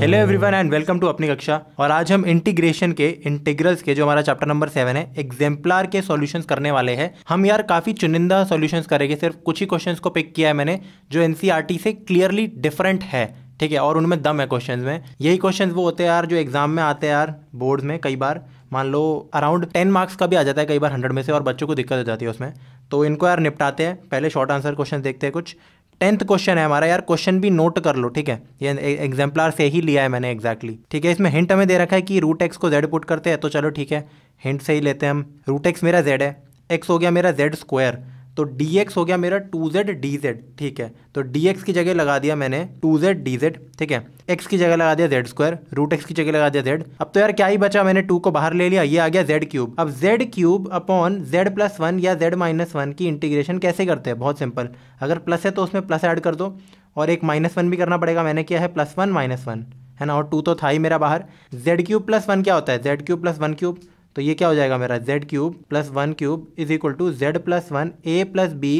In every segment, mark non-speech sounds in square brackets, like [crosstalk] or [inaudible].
Hello everyone and welcome to अपनी कक्षा और आज हम इंटीग्रेशन के इंटीग्रल्स के जो हमारा चैप्टर नंबर सेवन है एग्जाम्पलर के सॉल्यूशंस करने वाले हैं हम यार काफ़ी चुनिंदा सॉल्यूशंस करेंगे सिर्फ कुछ ही क्वेश्चंस को पिक किया है मैंने जो एनसीईआरटी e से क्लियरली डिफरेंट है ठीक है और उनमें दम है क्वेश्चन में यही क्वेश्चन वो होते हैं यार जो एग्जाम में आते हैं यार बोर्ड में कई बार मान लो अराउंड टेन मार्क्स का भी आ जाता है कई बार हंड्रेड में से और बच्चों को दिक्कत हो जाती है उसमें तो इनको यार निपटाते हैं पहले शॉर्ट आंसर क्वेश्चन देखते हैं कुछ टेंथ क्वेश्चन है हमारा यार क्वेश्चन भी नोट कर लो ठीक है ये एग्जाम्पलर से ही लिया है मैंने एक्जैक्टली exactly. ठीक है इसमें हिंट हमें दे रखा है कि रूट एक्स को जेड पुट करते हैं तो चलो ठीक है हिंट से ही लेते हैं हम रूट एक्स मेरा जेड है एक्स हो गया मेरा जेड स्क्वायर तो dx हो गया मेरा 2z dz ठीक है तो dx की जगह लगा दिया मैंने 2z dz ठीक है x की जगह लगा दिया z स्क्वायर रूट एक्स की जगह लगा दिया z अब तो यार क्या ही बचा मैंने 2 को बाहर ले लिया ये आ गया z क्यूब अब z cube upon z plus one या z माइनस वन की इंटीग्रेशन कैसे करते हैं बहुत सिंपल अगर प्लस है तो उसमें प्लस ऐड कर दो और एक माइनस वन भी करना पड़ेगा मैंने किया है प्लस वन माइनस वन है ना और टू तो था ही मेरा बाहर जेड क्यूब प्लस वन क्या होता है z cube plus one cube तो ये क्या हो जाएगा मेरा z cube plus one cube is equal to z plus one a plus b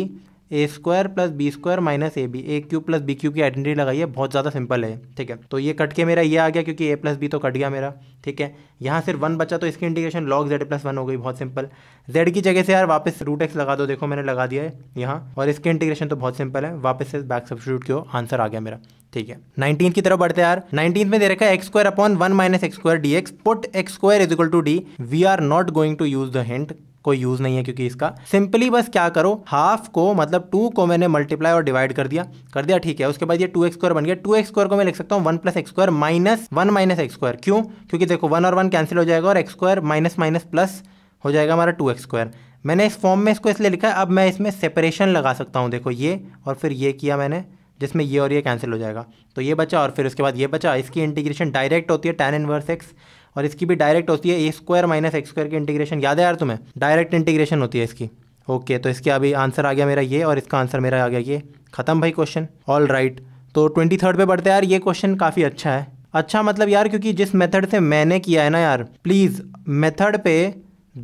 a square plus B square minus a b a cube plus b cube की identity लगाइए बहुत ज़्यादा सिंपल है ठीक है तो ये कट के मेरा ये आ गया क्योंकि ए प्लस बी तो कट गया मेरा ठीक है यहाँ सिर्फ वन बचा तो इसकी integration log z plus one हो गई बहुत सिंपल जेड की जगह से यार वापस रूट एक्स लगा दो देखो मैंने लगा दिया है यहाँ और इसकी इंटीग्रेशन तो बहुत सिंपल है वापस से बैक सब्सिट्यूट क्यों आंसर आ गया मेरा ठीक है नाइनटीन की तरफ बढ़ते यार नाइनटीन में दे रखा है x square upon one minus x square d x put x square is equal to d we are not going to use the hint कोई यूज़ नहीं है क्योंकि इसका सिंपली बस क्या करो हाफ को मतलब टू को मैंने मल्टीप्लाई और डिवाइड कर दिया कर दिया ठीक है उसके बाद ये टू एक्स स्क्वायर बन गया टू एक्स स्क्वायर को मैं लिख सकता हूँ one plus x square minus one minus x square क्यों क्योंकि देखो वन और वन कैंसिल हो जाएगा और x square minus minus plus हो जाएगा हमारा टू एक्स स्क्वायर मैंने इस फॉर्म में इसको इसलिए लिखा है अब मैं इसमें सेपरेशन लगा सकता हूँ देखो ये और फिर ये किया मैंने जिसमें ये और ये कैंसिल हो जाएगा तो ये बचा और फिर उसके बाद ये बचा इसकी इंटीग्रेशन डायरेक्ट होती है टेन इनवर्स एक्स और इसकी भी डायरेक्ट होती है a square minus x square की इंटीग्रेशन याद है यार तुम्हें डायरेक्ट इंटीग्रेशन होती है इसकी ओके okay, तो इसके अभी आंसर आ गया मेरा ये और इसका आंसर मेरा आ गया ये खत्म भाई क्वेश्चन ऑल राइट तो ट्वेंटी थर्ड पर बढ़ते यार ये क्वेश्चन काफ़ी अच्छा है अच्छा मतलब यार क्योंकि जिस मेथड से मैंने किया है ना यार प्लीज़ मेथड पे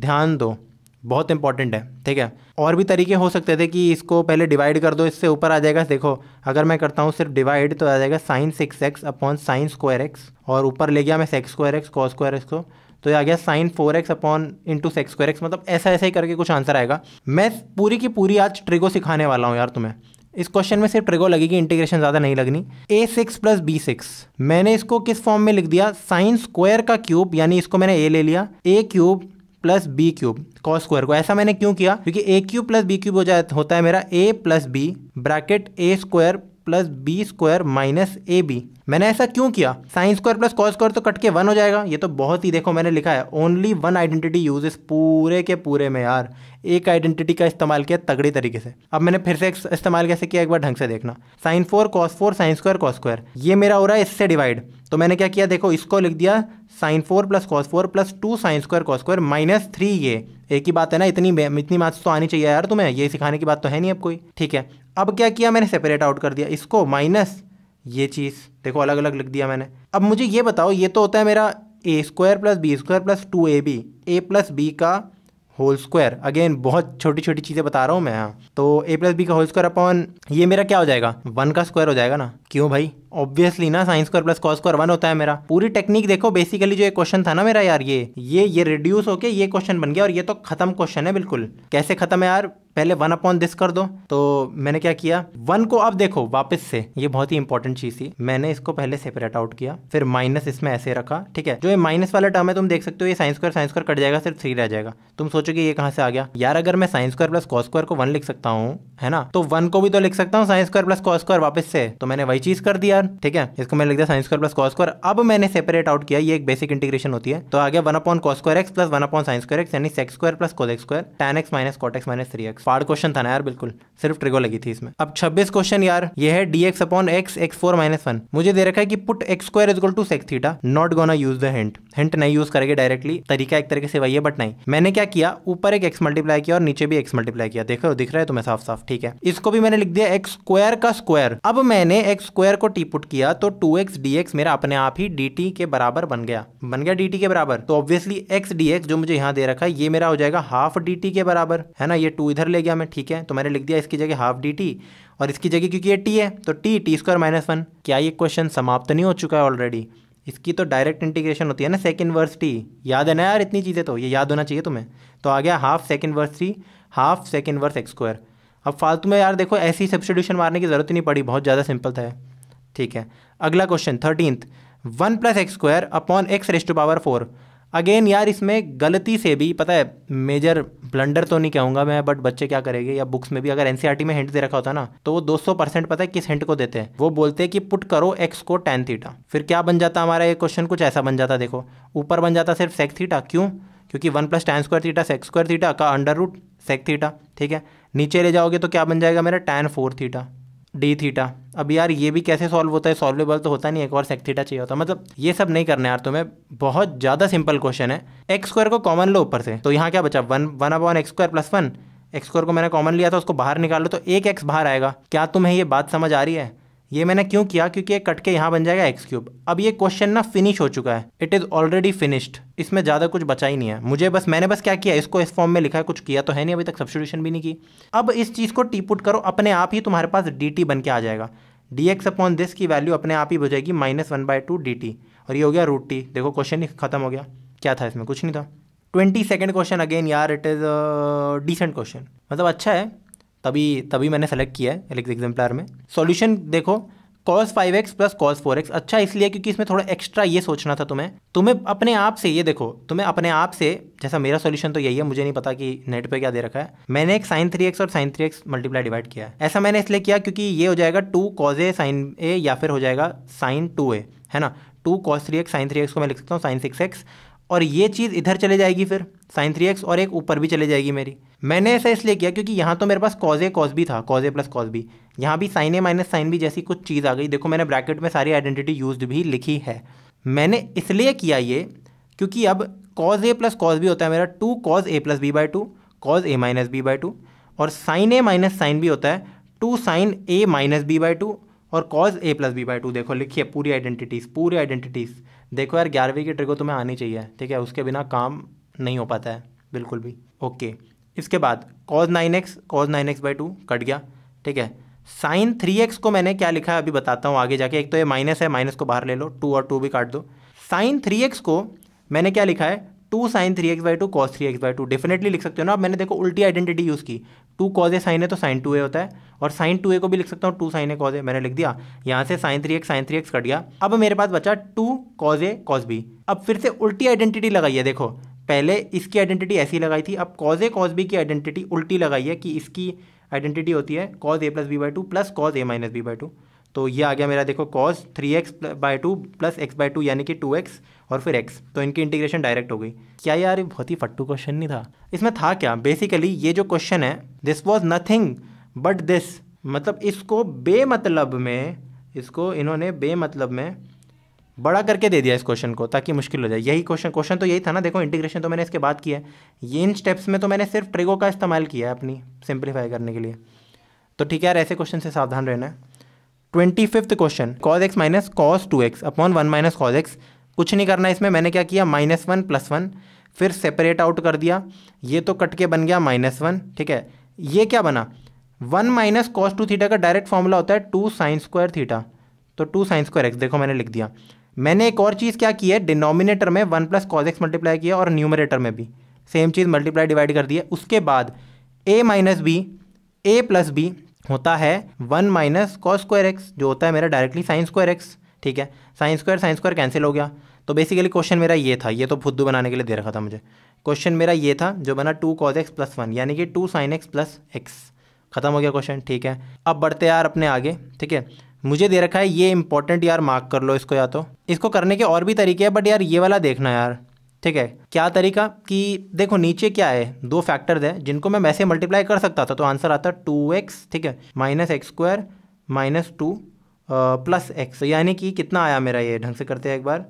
ध्यान दो बहुत इंपॉर्टेंट है ठीक है और भी तरीके हो सकते थे कि इसको पहले डिवाइड कर दो इससे ऊपर आ जाएगा देखो अगर मैं करता हूँ सिर्फ डिवाइड तो आ जाएगा sine six x upon sine square x और ऊपर ले गया मैं sec square x cos square x को तो ये आ गया sine four x upon into sec square x मतलब ऐसा ऐसा ही करके कुछ आंसर आएगा मैं पूरी की पूरी आज ट्रिगो सिखाने वाला हूँ यार तुम्हें इस क्वेश्चन में सिर्फ ट्रिगो लगेगी इंटीग्रेशन ज़्यादा नहीं लगनी a six plus b six मैंने इसको किस फॉर्म में लिख दिया साइन स्क्वायर का क्यूब यानी इसको मैंने ए ले लिया a cube plus b cube cos square को ऐसा मैंने क्यों किया क्योंकि a cube plus b cube हो जाए होता है मेरा a plus b bracket a square plus B square minus a b मैंने ऐसा क्यों किया sine square plus cos square तो कट के वन हो जाएगा ये तो बहुत ही देखो मैंने लिखा है ओनली वन आइडेंटिटी यूज इस पूरे के पूरे में यार एक आइडेंटिटी का इस्तेमाल किया तगड़ी तरीके से अब मैंने फिर से इस्तेमाल कैसे किया एक बार ढंग से देखना sine four cos four sine square cos square ये मेरा हो रहा है इससे डिवाइड तो मैंने क्या किया देखो इसको लिख दिया sine four plus cos four plus two sine square cos square minus three ये एक ही बात है ना इतनी इतनी मात्र तो आनी चाहिए यार तुम्हें ये सिखाने की बात तो है नहीं अब कोई ठीक है अब क्या किया मैंने सेपरेट आउट कर दिया इसको माइनस ये चीज़ देखो अलग अलग लिख दिया मैंने अब मुझे ये बताओ ये तो होता है मेरा a square plus B square plus two a b a plus b का होल स्क्वायर अगेन बहुत छोटी छोटी चीज़ें बता रहा हूँ मैं यहाँ तो ए प्लस बी का होल स्क्वायर अपॉन ये मेरा क्या हो जाएगा वन का स्क्वायर हो जाएगा ना क्यों भाई ऑब्वियसली ना sine square plus cos square one होता है मेरा पूरी टेक्निक देखो बेसिकली जो ये क्वेश्चन था ना मेरा यार ये ये ये रिड्यूस होके ये क्वेश्चन बन गया और ये तो खत्म क्वेश्चन है बिल्कुल कैसे खत्म है यार पहले वन अपॉन दिस कर दो तो मैंने क्या किया वन को अब देखो वापस से ये बहुत ही इंपॉर्टेंट चीज थी मैंने इसको पहले सेपरेट आउट किया फिर माइनस इसमें ऐसे रखा ठीक है जो ये माइनस वाला टर्म है तुम देख सकते हो ये sine square sine square cut जाएगा सिर्फ थ्री रह जाएगा तुम सोचोगे ये कहां से आ गया यार अगर मैं sine square plus cos square को वन लिख सकता हूँ है ना तो वन को भी तो लिख सकता हूँ sine square plus cos square वापस से तो मैंने वही चीज कर दी यार ठीक है इसको मैंने लिख दिया sine square plus cos square अब मैंने सेपरेट आउट किया ये एक बेसिक इंटीग्रेशन होती है तो आ गया one upon cos square x plus one upon sine square x यानी sec square plus cos x square tan x minus cot x minus three x फार्ड क्वेश्चन था ना यार बिल्कुल सिर्फ ट्रिगो लगी थी इसमें अब छब्बीस क्वेश्चन यार ये है d x upon x x four minus one मुझे दे रखा है कि put x square is equal to sec theta not gonna use the hint hint नहीं यूज करेंगे डायरेक्टली तरीका एक तरीके से वही है बट नहीं मैंने क्या किया ऊपर एक एक्स मल्टीप्लाई किया और नीचे भी एक्स मल्टीप्लाई किया देखो दिख रहा है तुम्हें साफ साफ ठीक है इसको भी मैंने लिख दिया एक्स स्क्वायर का स्क्वायर अब मैंने एक्स स्क्वायर को टी पुट किया तो टू एक्स डी एक्स मेरा अपने आप ही डी टी के बराबर बन गया बन गया डी टी के बराबर तो ऑब्वियसली एक्स डी एक्स जो मुझे यहाँ दे रखा है ये मेरा हो जाएगा हाफ डी टी के बराबर है ना ये टू इधर ले गया मैं ठीक है तो मैंने लिख दिया इसकी जगह हाफ डी टी और इसकी जगह क्योंकि ये टी है तो t t square minus one क्या ये क्वेश्चन समाप्त नहीं हो चुका है ऑलरेडी इसकी तो डायरेक्ट इंटीग्रेशन होती है ना सेकेंड वर्स टी याद है ना यार इतनी चीज़ें तो ये याद होना चाहिए तुम्हें तो आ गया half sec inverse three half sec inverse x square अब फालतू में यार देखो ऐसी सब्सटीट्यूशन मारने की ज़रूरत ही नहीं पड़ी बहुत ज़्यादा सिंपल था ठीक है अगला question thirteen one plus x square upon x raised to power four again यार इसमें गलती से भी पता है मेजर ब्लंडर तो नहीं कहूँगा मैं बट बच्चे क्या करेंगे या बुक्स में भी अगर एनसीआरटी e में हिंट दे रखा होता ना तो वो 200 परसेंट पता है किस हिंट को देते हैं वो बोलते हैं कि पुट करो एक्स को टेन थीटा फिर क्या बन जाता हमारा ये क्वेश्चन कुछ ऐसा बन जाता देखो ऊपर बन जाता सिर्फ सेक्स थीटा क्यों क्योंकि one plus tan square theta sec square theta का अंडर रूट सेक थीटा ठीक है नीचे ले जाओगे तो क्या बन जाएगा मेरा tan four theta D theta अब यार ये भी कैसे सॉल्व होता है सॉल्वेबल तो होता नहीं एक और सेक थीटा चाहिए होता मतलब ये सब नहीं करना यार तुम्हें बहुत ज़्यादा सिंपल क्वेश्चन है एक्स स्क्वायर को कॉमन लो ऊपर से तो यहाँ क्या बचा वन वन अब one x square plus one x square को मैंने कॉमन लिया था उसको बाहर निकालो तो एक एक्स बाहर आएगा क्या तुम्हें ये बात समझ आ रही है ये मैंने क्यों किया क्योंकि ये कट के यहाँ बन जाएगा एक्स क्यूब अब ये क्वेश्चन ना फिनिश हो चुका है इट इज़ ऑलरेडी फिनिश्ड इसमें ज़्यादा कुछ बचा ही नहीं है मुझे बस मैंने बस क्या किया इसको इस फॉर्म में लिखा है कुछ किया तो है नहीं अभी तक सब्सिट्यूशन भी नहीं की अब इस चीज़ को टीपुट करो अपने आप ही तुम्हारे पास डी टी बन के आ जाएगा डी एक्स अपॉन दिस की वैल्यू अपने आप ही हो जाएगी minus one by two d t और ये हो गया रूट टी देखो क्वेश्चन ही खत्म हो गया क्या था इसमें कुछ नहीं था ट्वेंटी सेकेंड क्वेश्चन अगेन यार इट इज़ डिसेंट क्वेश्चन मतलब अच्छा है तभी तभी मैंने सेलेक्ट किया है एग्जाम्पलर में सॉल्यूशन देखो cos five x plus cos four x अच्छा इसलिए क्योंकि इसमें थोड़ा एक्स्ट्रा ये सोचना था तुम्हें तुम्हें अपने आप से ये देखो तुम्हें अपने आप से जैसा मेरा सोल्यूशन तो यही है मुझे नहीं पता कि नेट पे क्या दे रखा है मैंने एक साइन थ्री एक्स और sine three x multiply divide किया है ऐसा मैंने इसलिए किया क्योंकि ये हो जाएगा two cos a sine a या फिर हो जाएगा साइन टू ए है ना two cos three x sine three x को मैं लिख सकता हूँ साइन सिक्स एक्स और ये चीज़ इधर चले जाएगी फिर साइन थ्री एक्स और एक ऊपर भी चले जाएगी मेरी मैंने ऐसा इसलिए किया क्योंकि यहाँ तो मेरे पास कॉज ए कॉज भी था कॉज ए प्लस कॉज भी यहाँ भी साइन ए माइनस साइन भी जैसी कुछ चीज़ आ गई देखो मैंने ब्रैकेट में सारी आइडेंटिटी यूज भी लिखी है मैंने इसलिए किया ये क्योंकि अब कॉज ए प्लस कॉज भी होता है मेरा two cos a plus b by two cos a minus b by two और साइन ए माइनस साइन भी होता है two sine a minus b by two और cos a plus b by two देखो लिखिए पूरी आइडेंटिटीज़ पूरी identities देखो यार ग्यारहवीं की को तो तुम्हें आनी चाहिए ठीक है उसके बिना काम नहीं हो पाता है बिल्कुल भी ओके इसके बाद cos nine x cos nine x by two cut गया ठीक है साइन थ्री एक्स को मैंने क्या लिखा है अभी बताता हूँ आगे जाके एक तो ये माइनस है माइनस को बाहर ले लो टू और टू भी काट दो साइन थ्री एक्स को मैंने क्या लिखा है two sine three x by two cos three x by two definitely लिख सकते हो ना अब मैंने देखो उल्टी आइडेंटिटी यूज़ की टू कॉज ए साइन है तो साइन टू ए होता है और साइन टू ए को भी लिख सकता हूँ two sine a cos a मैंने लिख दिया यहाँ से sine three x sine three x cut गया अब मेरे पास बचा two cos a cos b अब फिर से उल्टी आइडेंटिटी लगाई है देखो पहले इसकी आइडेंटिटी ऐसी लगाई थी अब कॉज ए कॉज बी की आइडेंटिटी उल्टी लगाई है कि इसकी आइडेंटिटी होती है cos a plus b by two plus cos a minus b by two तो ये आ गया मेरा देखो cos three x by two plus x by two यानी कि टू एक्स और फिर एक्स तो इनकी इंटीग्रेशन डायरेक्ट हो गई क्या यार ये बहुत ही फट्टू क्वेश्चन नहीं था इसमें था क्या बेसिकली ये जो क्वेश्चन है this was nothing but this मतलब इसको बेमतलब में इसको इन्होंने बेमतलब में बड़ा करके दे दिया इस क्वेश्चन को ताकि मुश्किल हो जाए यही क्वेश्चन क्वेश्चन तो यही था ना देखो इंटीग्रेशन तो मैंने इसके बाद किया है ये इन स्टेप्स में तो मैंने सिर्फ ट्रिगो का इस्तेमाल किया है अपनी सिंप्लीफाई करने के लिए तो ठीक है यार ऐसे क्वेश्चन से सावधान रहना है twenty fifth question cos x minus cos two x upon one minus cos x कुछ नहीं करना इसमें मैंने क्या किया माइनस वन प्लस वन फिर सेपरेट आउट कर दिया ये तो कट के बन गया माइनस वन ठीक है ये क्या बना one minus cos two theta का डायरेक्ट फॉर्मूला होता है टू साइन स्क्वायर थीटा तो टू साइन स्क्वायर एक्स देखो मैंने लिख दिया मैंने एक और चीज़ क्या की है डिनोमिनेटर में one plus cos x multiply किया और न्यूमरेटर में भी सेम चीज़ मल्टीप्लाई डिवाइड कर दिया उसके बाद a minus b a plus b होता है one minus cos square x जो होता है मेरा डायरेक्टली साइन स्क्वायर एक्स ठीक है sine square sine square cancel हो गया तो बेसिकली क्वेश्चन मेरा ये था ये तो फुद्दू बनाने के लिए दे रखा था मुझे क्वेश्चन मेरा ये था जो बना two cos x plus one यानी कि two sine x plus x खत्म हो गया क्वेश्चन ठीक है अब बढ़ते यार अपने आगे ठीक है मुझे दे रखा है ये इंपॉर्टेंट यार मार्क कर लो इसको या तो इसको करने के और भी तरीके हैं बट यार ये वाला देखना यार ठीक है क्या तरीका कि देखो नीचे क्या है दो फैक्टर्स है जिनको मैं वैसे मल्टीप्लाई कर सकता था तो आंसर आता टू एक्स ठीक है minus x square minus two plus X तो यानी कि कितना आया मेरा ये ढंग से करते हैं एक बार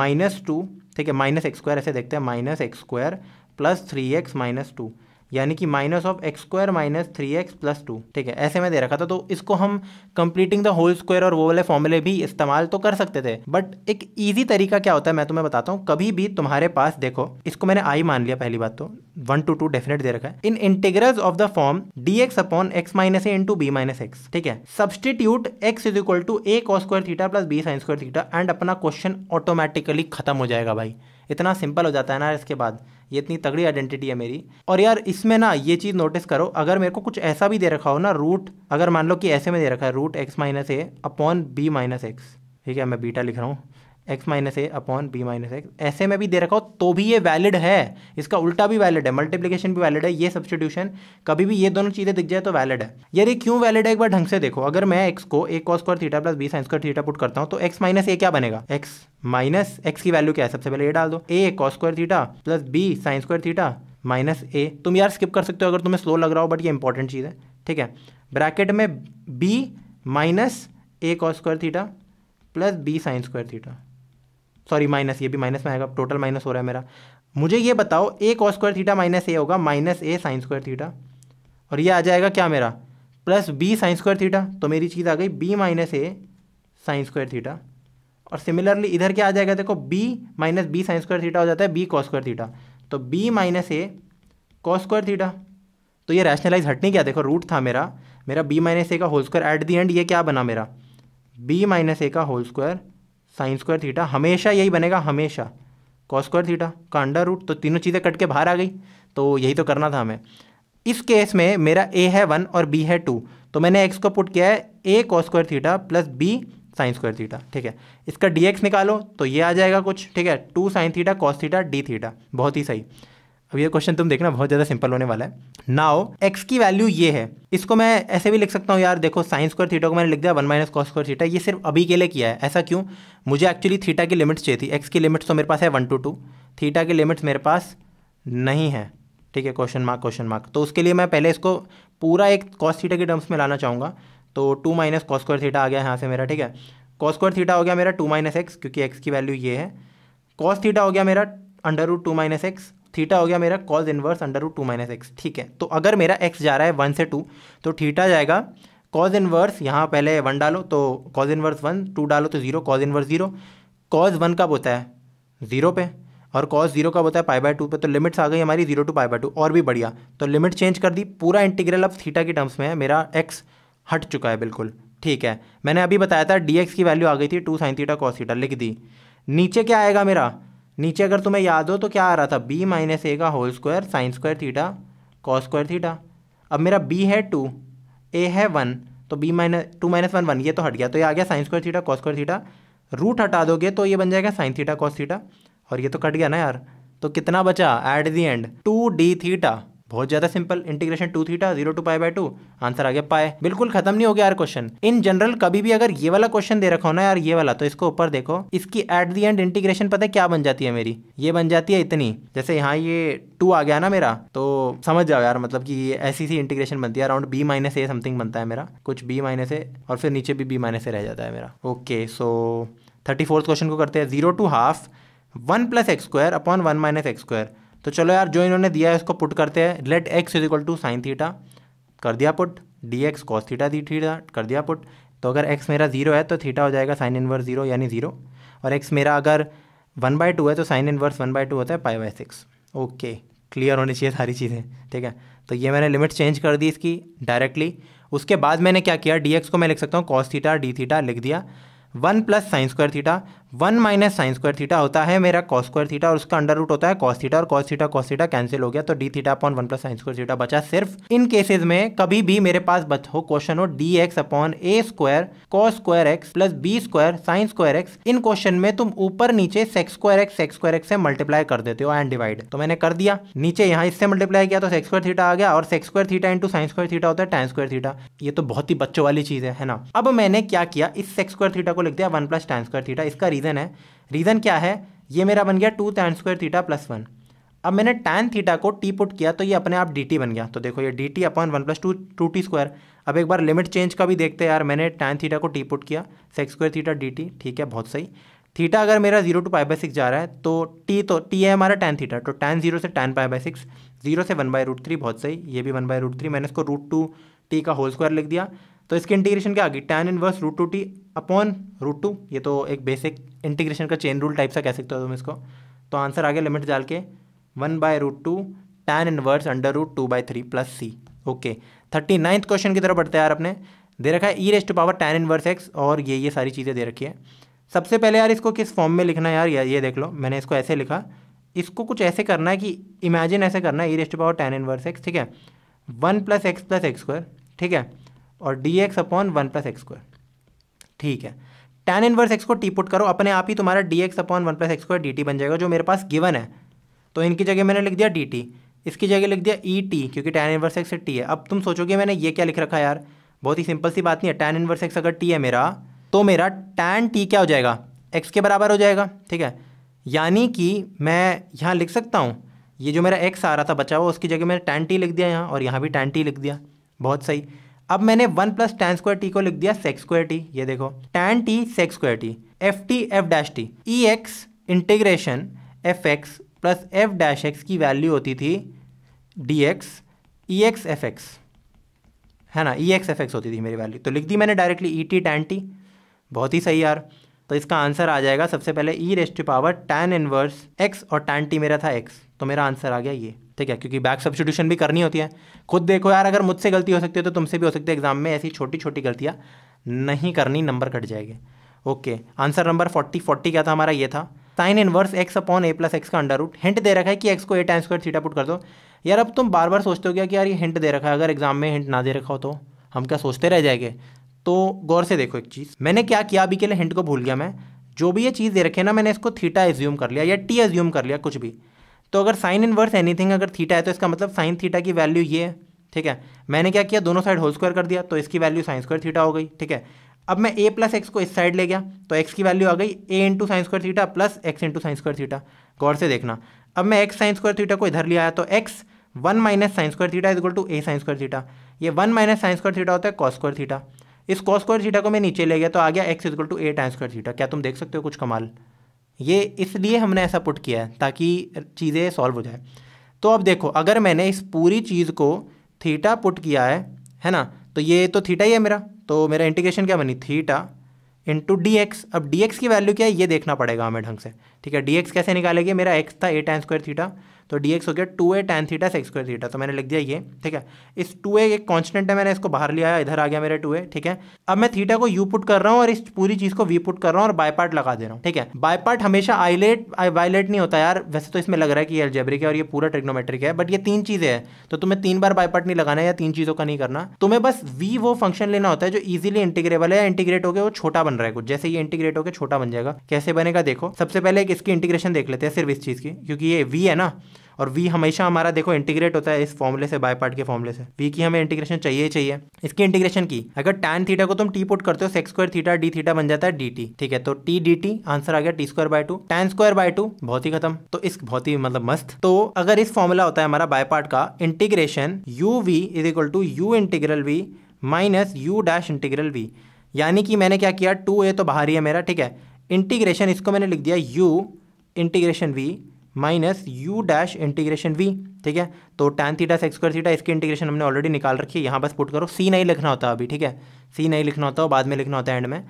माइनस टू ठीक है माइनस एक्स स्क्वायर ऐसे देखते हैं minus x square plus three X minus two यानी कि minus of X square minus three X plus two ठीक है ऐसे में दे रखा था तो इसको हम कंप्लीटिंग द होल स्क्वायर और वो वाले फॉर्मूले भी इस्तेमाल तो कर सकते थे बट एक ईजी तरीका क्या होता है मैं तुम्हें बताता हूँ कभी भी तुम्हारे पास देखो इसको मैंने आई मान लिया पहली बात तो वन टू टू डेफिनेट दे रखा है in integral of the form D x upon X minus A into B minus X ठीक है substitute X is equal to A cos square theta plus B sine square theta and अपना question automatically खत्म हो जाएगा भाई इतना simple हो जाता है ना इसके बाद ये इतनी तगड़ी आइडेंटिटी है मेरी और यार इसमें ना ये चीज़ नोटिस करो अगर मेरे को कुछ ऐसा भी दे रखा हो ना रूट अगर मान लो कि ऐसे में दे रखा है रूट एक्स माइनस ए अपॉन बी माइनस एक्स ठीक है मैं बीटा लिख रहा हूँ एक्स माइनस ए अपॉन बी माइनस एक्स ऐसे में भी दे रखा हो तो भी ये वैलिड है इसका उल्टा भी वैलिड है मल्टीप्लीकेशन भी वैलिड है ये सब्सटीट्यूशन कभी भी ये दोनों चीज़ें दिख जाए तो वैलिड है यार ये क्यों वैलिड है एक बार ढंग से देखो अगर मैं एक्स को एक cos square theta plus B sine square theta put करता हूँ तो एक्स माइनस ए क्या बनेगा एक्स माइनस एक्स की वैल्यू क्या है सबसे पहले ये डाल दो A cos square theta plus B sine square theta minus A तुम यार स्किप कर सकते हो अगर तुम्हें स्लो लग रहा हो बट ये इंपॉर्टेंट चीज़ है ठीक है ब्रैकेट में B minus A cos square theta plus B sine square theta sorry minus ये भी माइनस में आएगा टोटल माइनस हो रहा है मेरा मुझे ये बताओ ए cos square theta minus A होगा minus A sine square theta और ये आ जाएगा क्या मेरा plus B sine square theta तो मेरी चीज़ आ गई B minus A sine square theta और सिमिलरली इधर क्या आ जाएगा देखो B minus B sine square theta हो जाता है बी कॉ स्क्वायर थीटा तो B minus A cos square theta तो ये रैशनलाइज हटने क्या देखो रूट था मेरा मेरा बी माइनस ए का whole square at the end ये क्या बना मेरा बी माइनस ए का whole square sine square theta हमेशा यही बनेगा हमेशा कॉस स्क्वायर थीटा का अंडर रूट तो तीनों चीज़ें कट के बाहर आ गई तो यही तो करना था हमें इस केस में मेरा ए है वन और बी है टू तो मैंने एक्स को पुट किया है A cos square theta plus B sine square theta ठीक है इसका डी निकालो तो ये आ जाएगा कुछ ठीक है two sine theta cos theta D theta बहुत ही सही अब ये क्वेश्चन तुम देखना बहुत ज़्यादा सिंपल होने वाला है नाउ एक्स की वैल्यू ये है इसको मैं ऐसे भी लिख सकता हूँ यार देखो साइंस स्क्वायर थीटा को मैंने लिख दिया one minus cos square theta ये सिर्फ अभी के लिए किया है ऐसा क्यों मुझे एक्चुअली थीटा की लिमिट्स चाहिए थी एक्स की लिमिट्स तो मेरे पास है वन टू टू थीटा की लिमिट्स मेरे पास नहीं है ठीक है क्वेश्चन मार्क क्वेश्चन मार्क तो उसके लिए मैं पहले इसको पूरा एक कॉस थीटा के टर्म्स में लाना चाहूँगा तो two minus cos square theta आ गया यहाँ से मेरा ठीक है कॉस स्क्वायर थीटा हो गया मेरा टू माइनस एक्स क्योंकि एक्स की वैल्यू ये है कॉस थीटा हो गया मेरा under root two minus X theta हो गया मेरा cos inverse under root two minus X ठीक है तो अगर मेरा एक्स जा रहा है वन से टू तो थीटा जाएगा कॉज इनवर्स यहाँ पहले वन डालो तो कॉज इनवर्स वन टू डालो तो zero cos inverse zero cos one कब होता है जीरो पे और कॉज जीरो कब होता है पाई बाय टू पे तो लिमिट्स आ गई हमारी zero to pi by two और भी बढ़िया तो लिमिट चेंज कर दी पूरा इंटीग्रल अब थीटा के टर्म्स में है मेरा एक्स हट चुका है बिल्कुल ठीक है मैंने अभी बताया था डी एक्स की वैल्यू आ गई थी two sine theta cos theta लिख दी नीचे क्या आएगा मेरा नीचे अगर तुम्हें याद हो तो क्या आ रहा था बी माइनस ए का whole square sine square theta cos square theta अब मेरा बी है टू ए है वन तो B minus two minus one one ये तो हट गया तो ये आ गया sine square theta cos square theta root हटा दोगे तो ये बन जाएगा साइन थीटा कॉस थीटा और ये तो कट गया ना यार तो कितना बचा at the end two D theta बहुत ज्यादा simple integration two theta zero to pi by two answer आ गया पाए बिल्कुल खत्म नहीं हो गया यार क्वेश्चन इन जनरल कभी भी अगर ये वाला क्वेश्चन दे रखा हो ना यार ये वाला तो इसको ऊपर देखो इसकी एट दी एंड इंटीग्रेशन पता है क्या बन जाती है मेरी ये बन जाती है इतनी जैसे यहाँ ये टू आ गया ना मेरा तो समझ जाओ यार मतलब की ऐसी सी इंटीग्रेशन बनती है around B minus A something बनता है मेरा कुछ बी माइनस ए और फिर नीचे भी बी माइनस ए रह जाता है मेरा okay so thirty fourth question को करते हैं zero to half one plus x square upon one minus x square तो चलो यार जो इन्होंने दिया है उसको पुट करते हैं let X is equal to sine theta कर दिया put D X cos theta D theta कर दिया पुट तो अगर एक्स मेरा जीरो है तो थीटा हो जाएगा साइन इनवर्स जीरो यानी जीरो और एक्स मेरा अगर वन बाय टू है तो sine inverse one by two होता है pi by six okay clear होनी चाहिए सारी चीज़ें ठीक है तो ये मैंने लिमिट चेंज कर दी इसकी डायरेक्टली उसके बाद मैंने क्या किया डी एक्स को मैं लिख सकता हूँ कॉस थीटा डी थीटा लिख दिया one plus sine square theta one minus sine square theta होता है मेरा कॉस स्क्वायर थीटा और उसका अंडर रूट होता है कॉस थीटा और cos theta cos theta cancel हो गया तो D theta upon one plus sine square theta बचा सिर्फ इन केसेस में कभी भी मेरे पास बच हो क्वेश्चन हो D x upon A square cos square x plus B square sine square X इन क्वेश्चन में तुम ऊपर नीचे sec square X sec square X से मल्टीप्लाई कर देते हो एंड डिवाइड तो मैंने कर दिया नीचे यहाँ इससे मल्टीप्लाई किया तो सेक्स स्क्वायर थीटा आ गया और sec square theta into sine square theta होता है टेन स्क्वायर थीटा ये तो बहुत ही बच्चों वाली चीज है ना अब मैंने क्या किया इस सेक्स स्क्वायर थीटा को लिख दिया one plus tan square theta इसका रीज़न है रीज़न क्या है ये मेरा बन गया two tan square theta plus one अब मैंने टैन थीटा को टी पुट किया तो ये अपने आप डी बन गया तो देखो ये D T upon one plus two two T square अब एक बार लिमिट चेंज का भी देखते हैं यार मैंने टैन थीटा को टी पुट किया सेक्स स्क्वायर थीटा डी ठीक है बहुत सही थीटा अगर मेरा zero to pi by six जा रहा है तो टी तो टी है हमारा टेन थीटा तो टेन जीरो से tan pi by six zero से वन बाय रूट थ्री बहुत सही ये भी वन बाय रूट थ्री मैंने इसको रूट टू टी का होल स्क्वायर लिख दिया तो इसकी इंटीग्रेशन क्या आ गई tan inverse root two T upon root two ये तो एक बेसिक इंटीग्रेशन का चेन रूल टाइप सा कह सकते हो तुम इसको तो आंसर आ गया लिमिट डाल के one by root two tan inverse under root two by three plus C okay thirty ninth question की तरफ बढ़ते हैं यार अपने दे रखा है E raised to power tan inverse X और ये ये सारी चीज़ें दे रखी है सबसे पहले यार इसको किस फॉर्म में लिखना है यार ये देख लो मैंने इसको ऐसे लिखा इसको कुछ ऐसे करना है कि इमेजिन ऐसे करना है E raised power tan inverse X ठीक है one plus X plus x square ठीक है और D x upon one plus x square ठीक है टेन इनवर्स एक्स को टी पुट करो अपने आप ही तुम्हारा D x upon one plus X को डी टी बन जाएगा जो मेरे पास गिवन है तो इनकी जगह मैंने लिख दिया डी टी इसकी जगह लिख दिया ई टी क्योंकि टेन इनवर्स एक्स टी है अब तुम सोचोगे मैंने ये क्या लिख रखा है यार बहुत ही सिंपल सी बात नहीं है टेन इनवर्स एक्स अगर टी है मेरा तो मेरा टेन टी क्या हो जाएगा एक्स के बराबर हो जाएगा ठीक है यानी कि मैं यहाँ लिख सकता हूँ ये जो मेरा एक्स आ रहा था बचा हुआ उसकी जगह मैंने टेन टी लिख दिया यहाँ और यहाँ भी टेन टी लिख दिया बहुत सही अब मैंने one plus tan square T को लिख दिया सेक्स स्क्वायर टी ये देखो tan T sec square T F T F dash T E X integration F x plus F dash X की वैल्यू होती थी डी एक्स ई एक्स एफ एक्स है ना ई एक्स एफ एक्स होती थी मेरी वैल्यू तो लिख दी मैंने directly E T tan T बहुत ही सही यार तो इसका आंसर आ जाएगा सबसे पहले E raised power tan inverse X और टैन टी मेरा था एक्स तो मेरा आंसर आ गया ये ठीक है क्योंकि बैक सब्सटीट्यूशन भी करनी होती है खुद देखो यार अगर मुझसे गलती हो सकती है तो तुमसे भी हो सकती है एग्जाम में ऐसी छोटी छोटी गलतियाँ नहीं करनी नंबर कट जाएंगे okay answer number forty forty क्या था हमारा ये था sine inverse X upon A plus X का अंडर रूट हिंट दे रखा है कि एक्स को A time square theta put कर दो यार अब तुम बार बार सोचते हो क्या कि यार ये हिंट दे रखा है अगर एग्जाम में हिंट ना दे रखा हो तो हम क्या सोचते रह जाएंगे तो गौर से देखो एक चीज़ मैंने क्या किया अभी के लिए हिंट को भूल गया मैं जो भी ये चीज़ दे रखी है ना मैंने इसको थीटा एज्यूम कर लिया या टी एज्यूम कर लिया कुछ भी तो अगर साइन इनवर्स एनीथिंग अगर थीटा है तो इसका मतलब साइन थीटा की वैल्यू ये है ठीक है मैंने क्या किया दोनों साइड होल स्क्वायर कर दिया तो इसकी वैल्यू साइन स्क्वायर थीटा हो गई ठीक है अब मैं ए प्लस एक्स को इस साइड ले गया तो एक्स की वैल्यू आ गई A into sine square theta plus X into sine square theta गौर से देखना अब मैं एक्स साइन स्क्वायर थीटा को इधर ले आया तो X one minus sine square theta is equal to A sine square theta ये one minus sine square theta होता है कॉस स्क्वायर थीटा इस कॉस स्क्वायर थीटा को मैं नीचे ले गया तो आ गया एक्स इक्वल टू ए टाइन स्क्वायर थीटा क्या तुम देख सकते हो कुछ कमाल ये इसलिए हमने ऐसा पुट किया है ताकि चीज़ें सॉल्व हो जाए तो अब देखो अगर मैंने इस पूरी चीज़ को थीटा पुट किया है है ना तो ये तो थीटा ही है मेरा तो मेरा इंटीग्रेशन क्या बनी थीटा इंटू डी एक्स अब डी एक्स की वैल्यू क्या है ये देखना पड़ेगा हमें ढंग से ठीक है डी एक्स कैसे निकालेगी मेरा एक्स था ए टाइम स्क्वायर थीटा तो डी हो गया टू ए tan theta sec square theta तो मैंने लिख दिया ये ठीक है इस टू ए एक कॉन्स्टेंट है मैंने इसको बाहर लिया है इधर आ गया मेरे टू ए ठीक है अब मैं थीटा को यू पुट कर रहा हूँ और इस पूरी चीज़ को वी पुट कर रहा हूँ और बायपार्ट लगा दे रहा हूँ ठीक है बायपार्ट हमेशा आईलेट वायलेट नहीं होता यार वैसे तो इसमें लग रहा है कि ये है और ये पूरा ट्रिग्नोमेट्रिक है बट ये तीन चीज़ें हैं तो तुम्हें तीन बार बायपार्ट नहीं लगाना या तीन चीज़ों का नहीं करना तुम्हें बस वी वो फंक्शन लेना होता है जो इजिली इंटीग्रेबल है इंटीग्रेट होकर वो छोटा बन रहा है कुछ जैसे ये इंटीग्रेट होकर छोटा बन जाएगा कैसे बनेगा देखो सबसे पहले एक इसकी इंटीग्रेशन देख लेते हैं सिर्फ इस चीज़ की क्योंकि ये वी है ना और वी हमेशा हमारा देखो इंटीग्रेट होता है इस फॉर्मूले से बाय पार्ट के फॉर्मूले से वी की हमें इंटीग्रेशन चाहिए चाहिए इसकी इंटीग्रेशन की अगर टैन थीटा को तुम टी पुट करते हो sec square theta D theta बन जाता है डी टी ठीक है तो टी डी टी आंसर आ गया t square by two tan square by two बहुत ही खत्म तो इस बहुत ही मतलब मस्त तो अगर इस फॉर्मूला होता है हमारा बाय पार्ट का integration u v is equal to u integral v minus u dash integral v यानी कि मैंने क्या किया टू ए तो बाहर ही है मेरा ठीक है इंटीग्रेशन इसको मैंने लिख दिया u integration v minus u dash integration v ठीक है तो tan theta sec square theta इसकी इंटीग्रेशन हमने ऑलरेडी निकाल रखी है यहाँ बस पुट करो सी नहीं लिखना होता अभी ठीक है सी नहीं लिखना होता बाद में लिखना होता है एंड में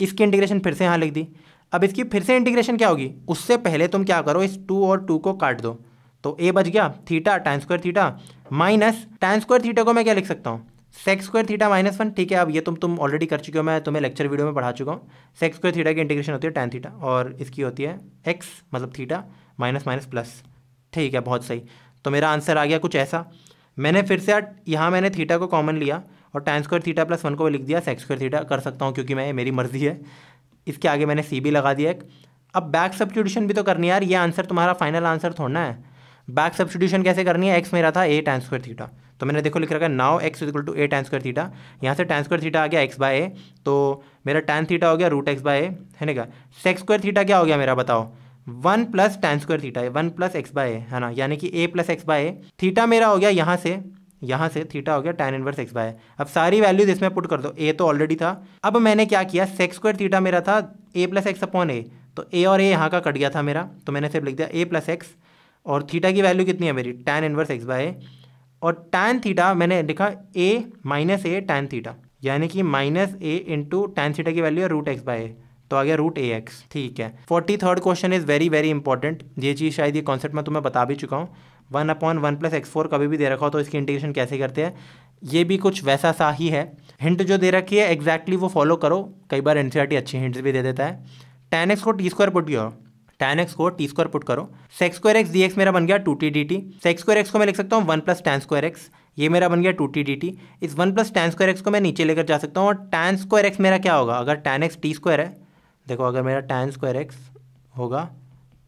इसकी इंटीग्रेशन फिर से यहाँ लिख दी अब इसकी फिर से इंटीग्रेशन क्या होगी उससे पहले तुम क्या करो इस टू और टू को काट दो तो ए बच गया theta tan square theta minus tan square theta को मैं क्या लिख सकता हूँ sec square theta minus one ठीक है अब ये तुम तुम ऑलरेडी कर चुके हो मैं तुम्हें लेक्चर वीडियो में पढ़ा चुका हूँ सेक्स स्क्वायर थीटा की इंटीग्रेशन होती है टैन थीटा और इसकी होती है एक्स मतलब थीटा माइनस माइनस प्लस ठीक है बहुत सही तो मेरा आंसर आ गया कुछ ऐसा मैंने फिर से यहाँ मैंने थीटा को कॉमन लिया और tan square theta plus one को लिख दिया सेक्स स्क्वायर थीटा कर सकता हूँ क्योंकि मैं मेरी मर्जी है इसके आगे मैंने सी भी लगा दिया एक अब बैक सब्सटीट्यूशन भी तो करनी यार ये आंसर तुम्हारा फाइनल आंसर थोड़ना है बैक सब्सटीट्यूशन कैसे करनी है एक्स मेरा था ए टेन स्क्वायर थीटा तो मैंने देखो लिख रखा है now x equal to A tan square theta यहाँ से टेन स्क्वायर थीटा आ गया एक्स बाय ए तो मेरा टेन थीटा हो गया रूट एक्स बाय ए है ना सेक्स स्क्वायर थीटा क्या हो गया मेरा बताओ one plus tan square theta है वन प्लस एक्स बाय है ना यानी कि a plus x by theta मेरा हो गया यहाँ से यहाँ से थीटा हो गया टेन इनवर्स एक्स बाय अब सारी वैल्यूज इसमें पुट कर दो ए तो ऑलरेडी था अब मैंने क्या किया सेक्स स्क्वायर थीटा मेरा था a plus x upon a तो ए और ए यहाँ का कट गया था मेरा तो मैंने सिर्फ लिख दिया ए प्लस एक्स और थीटा की वैल्यू कितनी है मेरी टेन इनवर्स एक्स बाय और टेन थीटा मैंने लिखा a minus a tan theta यानी कि माइनस ए इंटू टेन थीटा की वैल्यू है रूट एक्स बाय तो आ गया रूट ए एक्स ठीक है forty third question is very very important ये चीज़ शायद ये कॉन्सेप्ट मैं तुम्हें बता भी चुका हूँ one upon one plus x four कभी भी दे रखा हो तो इसकी इंटीग्रेशन कैसे करते हैं ये भी कुछ वैसा सा ही है हिंट जो दे रखी है एग्जैक्टली exactly वो फॉलो करो कई बार एन e अच्छी हिंट्स भी दे देता है टेन एक्स को टी स्क्वायर पुट किया टेन एक्स को टी स्क्वायर पुट करो sec square x d x मेरा बन गया two t d t sec square x को मैं लिख सकता हूँ one plus tan square x ये मेरा बन गया टू टी डी टी इस one plus tan square x को मैं नीचे लेकर जा सकता हूँ और टेन स्क्वायर एक्स मेरा क्या होगा अगर टेन एक्स टी स्क्वायर है देखो अगर मेरा टैन स्क्वायर एक्स होगा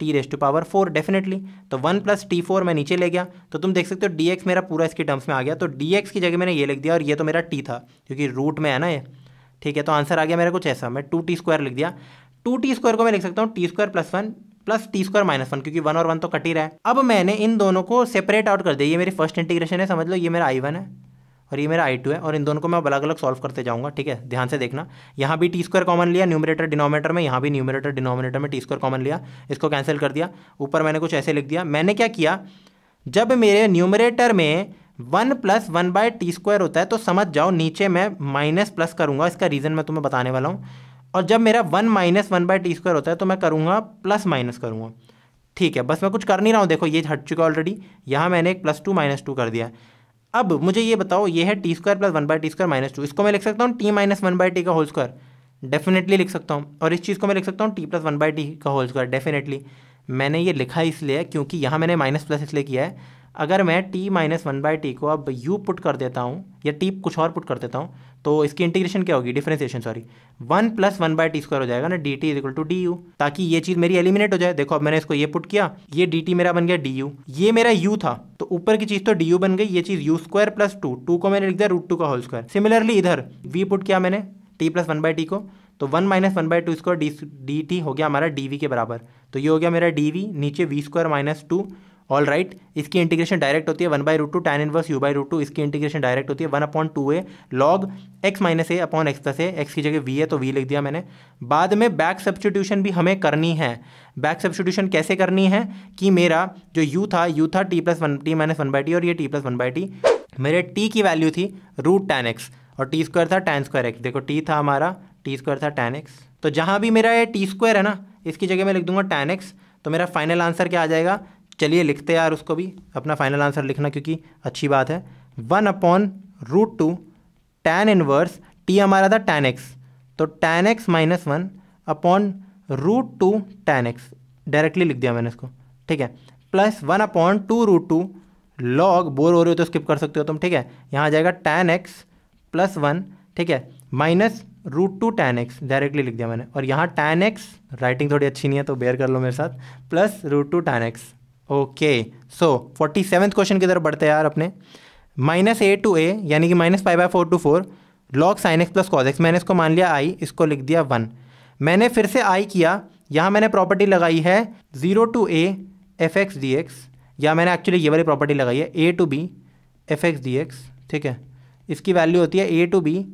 t raise to power four definitely तो वन प्लस टी फोर मैं नीचे ले गया तो तुम देख सकते हो डी एक्स मेरा पूरा इसके टर्म्स में आ गया तो डी एक्स की जगह मैंने ये लिख दिया और ये तो मेरा टी था क्योंकि रूट में है ना ये ठीक है तो आंसर आ गया मेरा कुछ ऐसा मैं टू टी स्क्वायर लिख दिया टू टी स्क्वायर को मैं लिख सकता हूँ t square plus one plus t square minus one क्योंकि वन और वन तो कट ही रहा है अब मैंने इन दोनों को सेपरेट आउट कर दिया ये मेरी फर्स्ट इंटीग्रेशन है समझ लो ये मेरा आई वन है और ये मेरा आई टू है और इन दोनों को मैं अलग अलग सॉल्व करते जाऊँगा ठीक है ध्यान से देखना यहाँ भी टी स्क्वायर कॉमन लिया न्यूमरेटर डिनोमिनेटर में यहाँ भी न्यूमरेटर डिनोमिनेटर में टी स्क्वायर कॉमन लिया इसको कैंसिल कर दिया ऊपर मैंने कुछ ऐसे लिख दिया मैंने क्या किया जब मेरे न्यूमरेटर में one plus one by t square होता है तो समझ जाओ नीचे मैं माइनस प्लस करूँगा इसका रीज़न मैं तुम्हें बताने वाला हूँ और जब मेरा one minus one by t square होता है तो मैं करूँगा प्लस माइनस करूँगा ठीक है बस मैं कुछ कर नहीं रहा हूँ देखो ये हट चुका ऑलरेडी यहाँ मैंने एक प्लस टू माइनस टू कर दिया है अब मुझे ये बताओ ये है t square plus one by t square minus two इसको मैं लिख सकता हूँ t minus one by t का होल स्क्वायर डेफिनेटली लिख सकता हूँ और इस चीज़ को मैं लिख सकता हूँ t plus one by t का होल स्क्वायर डेफिनेटली मैंने ये लिखा इसलिए क्योंकि यहाँ मैंने माइनस प्लस इसलिए किया है अगर मैं t minus one by t को अब यू पुट कर देता हूँ या टी कुछ और पुट कर देता हूँ तो इसकी इंटीग्रेशन क्या होगी differentiation sorry one plus one by t square हो जाएगा ना d t is equal to d u ताकि ये चीज़ मेरी एलिमिनेट हो जाए देखो अब मैंने इसको ये पुट किया ये डी टी मेरा बन गया डी यू ये मेरा यू था तो ऊपर की चीज़ तो डी यू बन गई ये चीज़ u square plus two two को मैंने लिख दिया रूट टू का होल स्क्वायर सिमिलरली इधर वी पुट किया मैंने t plus one by t को तो one minus one by two square d d t हो गया हमारा डी वी के बराबर तो ये हो गया मेरा डी वी नीचे v square minus two all right right, इसकी इंटीग्रेशन डायरेक्ट होती है one by root two tan inverse u by root two इसकी इंटीग्रेशन डायरेक्ट होती है one upon two a log x minus A upon x plus a x की जगह we है तो वी लिख दिया मैंने बाद में बैक सब्सटीट्यूशन भी हमें करनी है बैक सब्सटीट्यूशन कैसे करनी है कि मेरा जो यू था यू था t plus one t minus one by t और ये t plus one by t मेरे टी की वैल्यू थी रूट टैन एक्स और टी स्क्वायर था टैन स्क्वायर एक्स देखो टी था हमारा टी स्क्वायर था टैन एक्स तो जहाँ भी मेरा ये टी स्क्वायर है ना इसकी जगह मैं लिख दूंगा टैन एक्स तो मेरा फाइनल आंसर क्या आ जाएगा चलिए लिखते हैं यार उसको भी अपना फाइनल आंसर लिखना क्योंकि अच्छी बात है one upon root two tan inverse t हमारा था टेन एक्स तो tan x minus one upon root two tan x directly लिख दिया मैंने इसको ठीक है plus one upon two root two log bore हो रहे हो तो स्किप कर सकते हो तुम ठीक है यहाँ आ जाएगा टेन एक्स प्लस वन ठीक है minus root two tan x directly लिख दिया मैंने और यहाँ टेन एक्स राइटिंग थोड़ी अच्छी नहीं है तो बेयर कर लो मेरे साथ plus root two tan x okay so forty seventh question की तरफ बढ़ते हैं यार अपने माइनस ए टू ए यानी कि minus five by four two four log sine x plus cos x मैंने इसको मान लिया आई इसको लिख दिया वन मैंने फिर से आई किया यहाँ मैंने प्रॉपर्टी लगाई है zero to a f x d x या मैंने एक्चुअली ये वाली प्रॉपर्टी लगाई है a to b f x d x ठीक है इसकी वैल्यू होती है a to b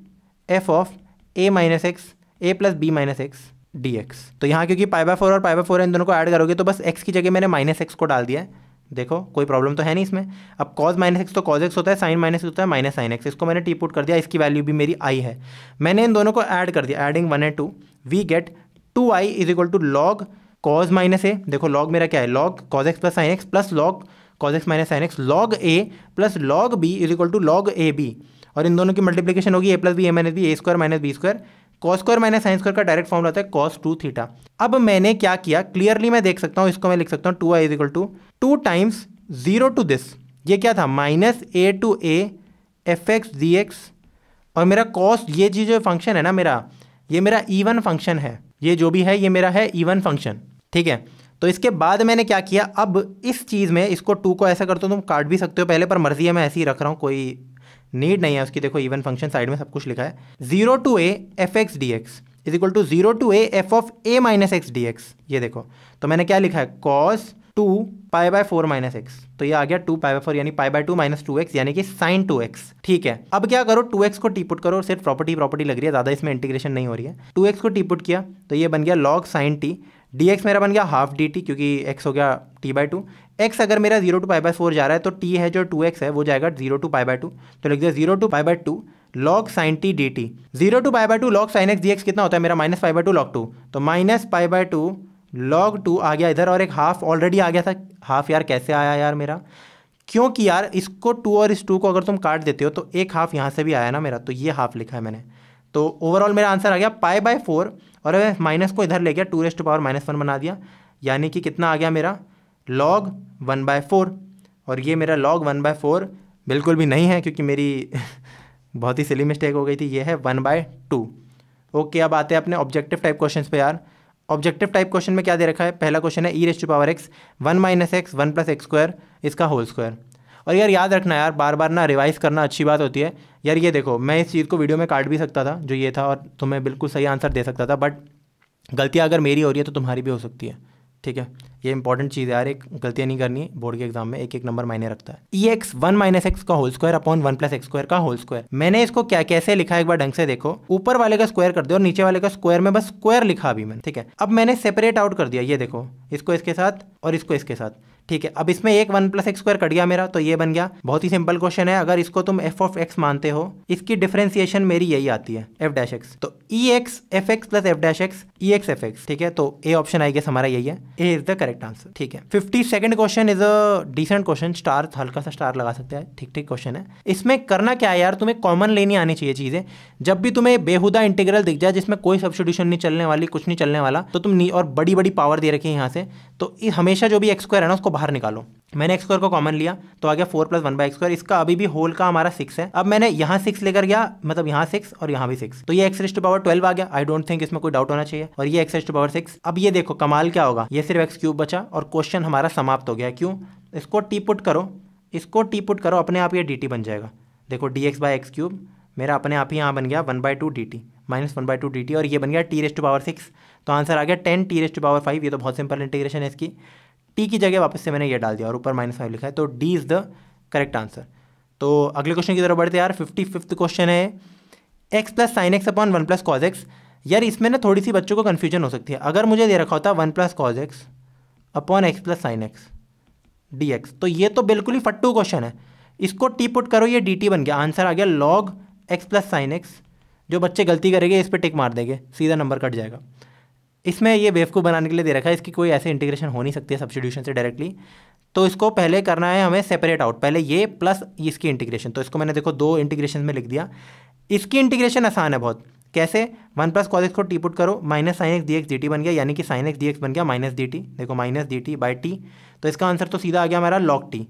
f of a minus x a plus b minus x d x तो यहाँ क्योंकि पाई बाय फोर और पाई बाय फोर इन दोनों को ऐड करोगे तो बस एक्स की जगह मैंने माइनस एक्स को डाल दिया है देखो कोई प्रॉब्लम तो है नहीं इसमें अब कॉज माइनस एक्स तो कॉज एक्स होता है साइन माइनस होता है माइनस साइन एक्स इसको मैंने टी पुट कर दिया इसकी वैल्यू भी मेरी आई है मैंने इन दोनों को ऐड कर दिया adding one and two we get two I is equal to log cos minus a देखो लॉग मेरा क्या है log cos x plus sign x plus log cos x minus sign x log a plus log b is equal to log a b और इन दोनों की multiplication होगी a plus b a minus b a square minus b square cos square minus sine square का direct formula होता है cos two theta अब मैंने क्या किया क्लियरली मैं देख सकता हूँ इसको मैं लिख सकता हूँ two I equal to two times zero to this ये क्या था minus a to a f x d x और मेरा कॉस ये जी जो फंक्शन है ना मेरा ये मेरा ईवन फंक्शन है ये जो भी है ये मेरा है ईवन फंक्शन ठीक है तो इसके बाद मैंने क्या किया अब इस चीज़ में इसको टू को ऐसा करता तो हूँ तुम काट भी सकते हो पहले पर मर्जी है मैं ऐसे ही रख रहा हूँ कोई नीड नहीं है उसकी देखो इवन फंक्शन साइड में सब कुछ लिखा है zero to a f x d x is equal to zero to a f of a minus x d x ये देखो तो मैंने क्या लिखा है cos two pi by four minus x तो ये आ गया टू पाई बाय फोर यानी pi by two minus two x यानी कि साइन टू एक्स ठीक है अब क्या करो टू एक्स को टीपुट करो सिर्फ प्रॉपर्टी प्रॉपर्टी लग रही है ज़्यादा इसमें इंटीग्रेशन नहीं हो रही है टू एक्स को टीपुट किया तो ये बन गया log sine t d x मेरा बन गया हाफ डी टी क्योंकि एक्स हो गया टी बाय टू एक्स अगर मेरा zero to pi by four जा रहा है तो टी है जो टू एक्स है वो जाएगा zero to pi by two तो लिख दिया zero to pi by two log sine t d t zero to pi by two log sine x d x कितना होता है मेरा minus pi by two log two तो minus pi by two log two आ गया इधर और एक हाफ ऑलरेडी आ गया था हाफ यार कैसे आया यार मेरा क्योंकि यार इसको टू और इस टू को अगर तुम काट देते हो तो एक हाफ यहाँ से भी आया ना मेरा तो ये हाफ लिखा है मैंने तो ओवरऑल मेरा आंसर आ गया पाई बाय फोर और माइनस को इधर ले गया two raised power minus one बना दिया यानी कि कितना आ गया मेरा लॉग वन बाय फोर और ये मेरा लॉग वन बाय फोर बिल्कुल भी नहीं है क्योंकि मेरी [laughs] बहुत ही सिली मिस्टेक हो गई थी ये है वन बाय टू ओके अब आते हैं अपने ऑब्जेक्टिव टाइप क्वेश्चन पे यार ऑब्जेक्टिव टाइप क्वेश्चन में क्या दे रखा है पहला क्वेश्चन है e raise to power x one minus x one plus x square इसका होल स्क्वायर और यार याद रखना यार बार बार ना रिवाइज करना अच्छी बात होती है यार ये देखो मैं इस चीज़ को वीडियो में काट भी सकता था जो ये था और तुम्हें बिल्कुल सही आंसर दे सकता था बट गलतियाँ अगर मेरी हो रही है तो तुम्हारी भी हो सकती है ठीक है ये इंपॉर्टेंट चीज़ है यार एक गलतियाँ नहीं करनी बोर्ड के एग्जाम में एक एक नंबर मायने रखता है e x one minus x का whole square upon one plus x square का होल स्क्वायर मैंने इसको क्या कैसे लिखा एक बार ढंग से देखो ऊपर वाले का स्क्वायर कर दिया और नीचे वाले का स्क्वायर में बस स्क्वायर लिखा अभी मैंने ठीक है अब मैंने सेपरेट आउट कर दिया ये देखो इसको इसके साथ और इसको इसके साथ ठीक है अब इसमें एक one plus x square cut गया मेरा तो ये बन गया बहुत ही सिंपल क्वेश्चन है अगर इसको तुम एफ ऑफ एक्स मानते हो इसकी डिफ्रेंसिएशन मेरी यही आती है एफ डैश एक्स तो e x F x plus F dash x ई एक्स एफ एक्स ठीक है तो ए ऑप्शन आई गेस हमारा यही है a is the correct answer ठीक है fifty second question is a decent question star हल्का सा स्टार लगा सकते हैं ठीक ठीक क्वेश्चन है इसमें करना क्या है यार तुम्हें कॉमन लेनी आनी चाहिए चीज़ें जब भी तुम्हें बेहुदा इंटीग्रल दिख जाए जिसमें कोई सब्सिट्यूशन नहीं चलने वाली कुछ नहीं चलने वाला तो तुम और बड़ी बड़ी पावर दे रखी है यहाँ से तो हमेशा जो भी एक्सक्वायर है ना उसको बाहर निकालो मैंने एक्स को कॉमन लिया तो आ गया four plus one by square इसका अभी भी होल का हमारा सिक्स है अब मैंने यहाँ सिक्स लेकर गया मतलब यहाँ सिक्स और यहाँ भी सिक्स तो ये एक्स रेस्ट पावर ट्वेल्व आ गया आई डोंट थिंक इसमें कोई डाउट होना चाहिए और ये एक्स रेस्ट पावर सिक्स अब ये देखो कमाल क्या होगा ये सिर्फ एक्स क्यूब बचा और क्वेश्चन हमारा समाप्त हो गया क्यों इसको टी पुट करो इसको टी पुट करो अपने आप ये डी बन जाएगा देखो डी एक्स बाय मेरा अपने आप ही यहाँ बन गया one by two d t minus one by two d t और ये बन गया टी रेस्ट पावर सिक्स तो आंसर आ गया ten t raised power five ये तो बहुत सिंपल इंटीग्रेशन है इसकी टी की जगह वापस से मैंने ये डाल दिया और ऊपर माइनस फाइव लिखा है तो D is the correct answer तो अगले क्वेश्चन की तरफ बढ़ते यार फिफ्टी फिफ्थ क्वेश्चन है x plus sign x upon one plus cos x यार इसमें ना थोड़ी सी बच्चों को कन्फ्यूजन हो सकती है अगर मुझे दे रखा होता one plus cos x upon x plus sign x d x तो ये तो बिल्कुल ही फट्टू क्वेश्चन है इसको टी पुट करो ये डी टी बन गया आंसर आ गया log x plus sign x जो बच्चे गलती करेंगे इस पर टिक मार देंगे सीधा नंबर कट जाएगा इसमें ये बेवकूफ़ बनाने के लिए दे रखा है इसकी कोई ऐसे इंटीग्रेशन हो नहीं सकती है सब्सिट्यूशन से डायरेक्टली तो इसको पहले करना है हमें सेपरेट आउट पहले ये प्लस इसकी इंटीग्रेशन तो इसको मैंने देखो दो इंटीग्रेशन में लिख दिया इसकी इंटीग्रेशन आसान है बहुत कैसे वन प्लस कॉज एक्स को टी पुट करो minus sign x d x d T बन गया यानी कि साइन एक्स डी एक्स बन गया माइनस डी टी देखो minus d t by t तो इसका आंसर तो सीधा आ गया हमारा लॉक टी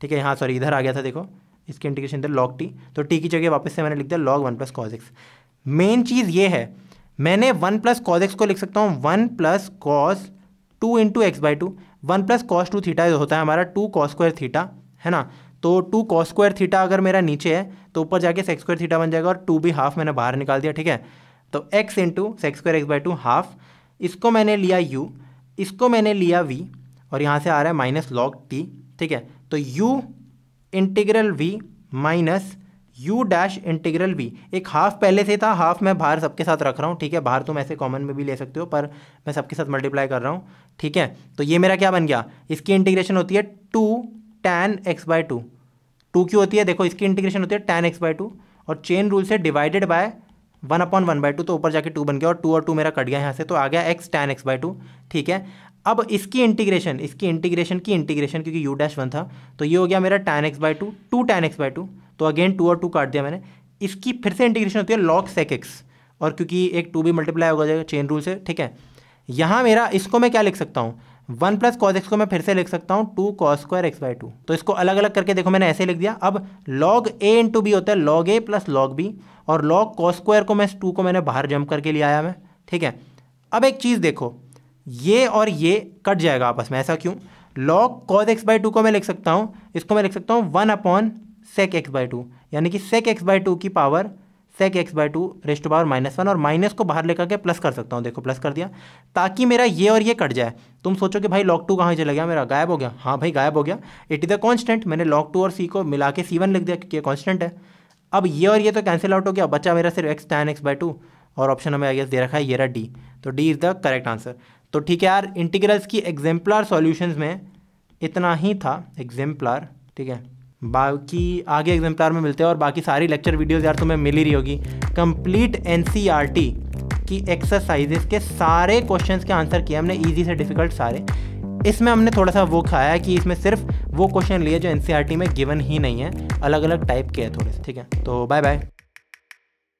ठीक है हाँ सॉरी इधर आ गया था देखो इसकी इंटीग्रेशन इधर लॉक टी तो टी की जगह वापस से मैंने लिख दिया log one plus cos x main चीज़ ये है मैंने वन प्लस कॉज एक्स को लिख सकता हूँ one plus cos two into x by two one plus cos two theta होता है हमारा टू कॉस स्क्वायर थीटा है ना तो टू कॉस स्क्वायर थीटा अगर मेरा नीचे है तो ऊपर जाके सेक्स स्क्वायर थीटा बन जाएगा और टू भी हाफ मैंने बाहर निकाल दिया ठीक है तो x into sec square x by two half इसको मैंने लिया यू इसको मैंने लिया वी और यहाँ से आ रहा है माइनस लॉग टी ठीक है तो u integral v minus u dash integral भी एक हाफ पहले से था हाफ मैं बाहर सबके साथ रख रहा हूँ ठीक है बाहर तुम ऐसे कॉमन में भी ले सकते हो पर मैं सबके साथ मल्टीप्लाई कर रहा हूँ ठीक है तो ये मेरा क्या बन गया इसकी इंटीग्रेशन होती है two tan x by two two की होती है देखो इसकी इंटीग्रेशन होती है टेन एक्स बाय टू और चेन रूल से divided by one upon one by two तो ऊपर जाके टू बन गया और टू और टू मेरा कट गया यहाँ से तो आ गया x tan x by two ठीक है अब इसकी इंटीग्रेशन इसकी इंटीग्रेशन की इंटीग्रेशन क्योंकि यू डैश वन था तो ये हो गया मेरा tan x by two two tan x by two तो अगेन टू और टू काट दिया मैंने इसकी फिर से इंटीग्रेशन होती है लॉक सेक एक्स और क्योंकि एक टू भी मल्टीप्लाई होगा जाएगा चेन रूल से ठीक है यहाँ मेरा इसको मैं क्या लिख सकता हूँ वन प्लस कॉज एक्स को मैं फिर से लिख सकता हूँ two cos square x by two तो इसको अलग अलग करके देखो मैंने ऐसे लिख दिया अब लॉग ए इंटू बी होता है log a plus log b और लॉग कॉस स्क्वायर को मैं टू को मैंने बाहर जंप करके ले आया मैं ठीक है अब एक चीज़ देखो ये और ये कट जाएगा आपस में ऐसा क्यों log cos x by two को मैं लिख सकता हूँ इसको मैं लिख सकता हूँ one upon sec x by two यानी कि सेक एक्स बाई टू की power sec x by two raised power minus one और माइनस को बाहर लेकर के प्लस कर सकता हूँ देखो प्लस कर दिया ताकि मेरा ये और ये कट जाए तुम सोचो कि भाई लॉक टू कहाँ चला गया मेरा गायब हो गया हाँ भाई गायब हो गया इट इज़ अ कॉन्स्टेंट मैंने लॉक टू और सी को मिला के सी वन लिख दिया क्योंकि ये कॉन्स्टेंट है अब ये और ये तो कैंसिल आउट हो गया बच्चा मेरा सिर्फ x tan x by two और ऑप्शन हमें आगे दे रखा है ये रहा डी तो D is the correct answer तो ठीक है यार इंटीग्रल्स की एग्जाम्पलर सॉल्यूशंस में इतना ही था एग्जाम्पलर ठीक है बाकी आगे एग्जाम्पलार में मिलते हैं और बाकी सारी लेक्चर वीडियोज़ यार तुम्हें मिल ही रही होगी कंप्लीट एन e की एक्सरसाइजेस के सारे क्वेश्चन के आंसर किए हमने ईजी से डिफ़िकल्ट सारे इसमें हमने थोड़ा सा वो खाया है कि इसमें सिर्फ वो क्वेश्चन लिए जो एन e में गिवन ही नहीं है अलग अलग टाइप के हैं थोड़े से ठीक है तो बाय बाय